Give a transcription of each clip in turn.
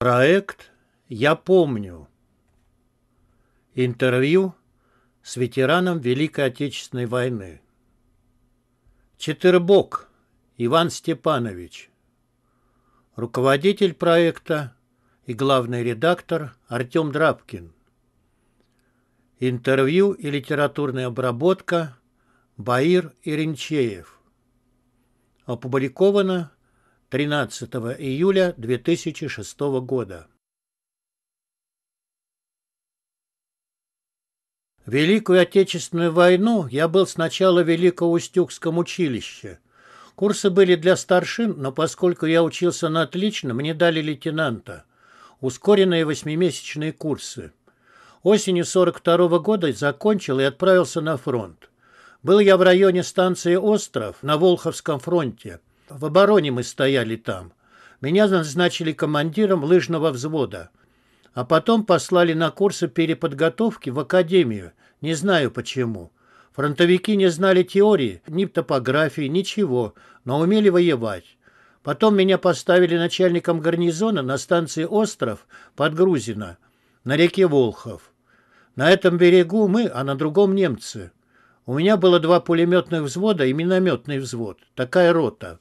Проект «Я помню». Интервью с ветераном Великой Отечественной войны. Четырбок Иван Степанович. Руководитель проекта и главный редактор Артем Драбкин. Интервью и литературная обработка Баир Иринчеев. Опубликовано 13 июля 2006 года. Великую Отечественную войну я был сначала в Великоустюгском училище. Курсы были для старшин, но поскольку я учился на отлично, мне дали лейтенанта. Ускоренные восьмимесячные курсы. Осенью 42 -го года закончил и отправился на фронт. Был я в районе станции «Остров» на Волховском фронте. В обороне мы стояли там. Меня назначили командиром лыжного взвода. А потом послали на курсы переподготовки в академию. Не знаю почему. Фронтовики не знали теории, ни топографии, ничего, но умели воевать. Потом меня поставили начальником гарнизона на станции «Остров» под Грузино, на реке Волхов. На этом берегу мы, а на другом немцы. У меня было два пулеметных взвода и минометный взвод. Такая рота.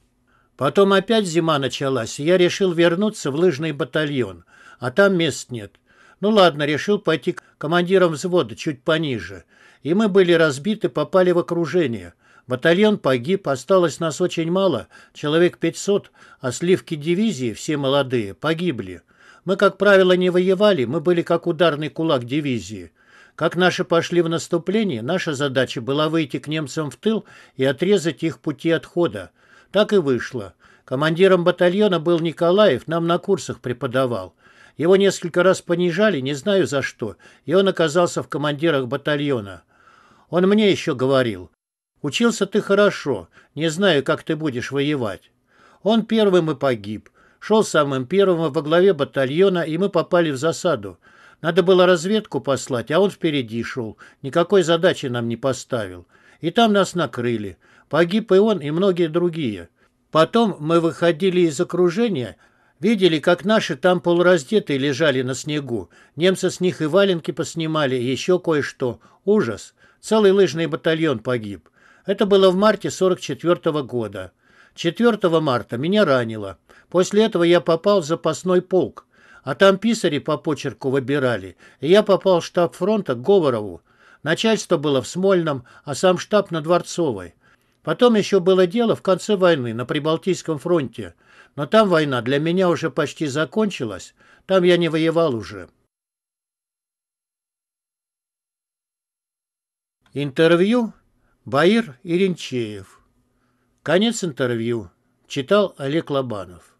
Потом опять зима началась, и я решил вернуться в лыжный батальон, а там мест нет. Ну ладно, решил пойти к командирам взвода чуть пониже. И мы были разбиты, попали в окружение. Батальон погиб, осталось нас очень мало, человек 500, а сливки дивизии, все молодые, погибли. Мы, как правило, не воевали, мы были как ударный кулак дивизии. Как наши пошли в наступление, наша задача была выйти к немцам в тыл и отрезать их пути отхода. Так и вышло. Командиром батальона был Николаев, нам на курсах преподавал. Его несколько раз понижали, не знаю за что, и он оказался в командирах батальона. Он мне еще говорил, «Учился ты хорошо, не знаю, как ты будешь воевать». Он первым и погиб. Шел самым первым во главе батальона, и мы попали в засаду. Надо было разведку послать, а он впереди шел. Никакой задачи нам не поставил и там нас накрыли. Погиб и он, и многие другие. Потом мы выходили из окружения, видели, как наши там полураздетые лежали на снегу. Немцы с них и валенки поснимали, и еще кое-что. Ужас. Целый лыжный батальон погиб. Это было в марте 44 -го года. 4 марта меня ранило. После этого я попал в запасной полк. А там писари по почерку выбирали, и я попал в штаб фронта к Говорову. Начальство было в Смольном, а сам штаб на Дворцовой. Потом еще было дело в конце войны на Прибалтийском фронте. Но там война для меня уже почти закончилась. Там я не воевал уже. Интервью Баир Иринчеев. Конец интервью. Читал Олег Лобанов.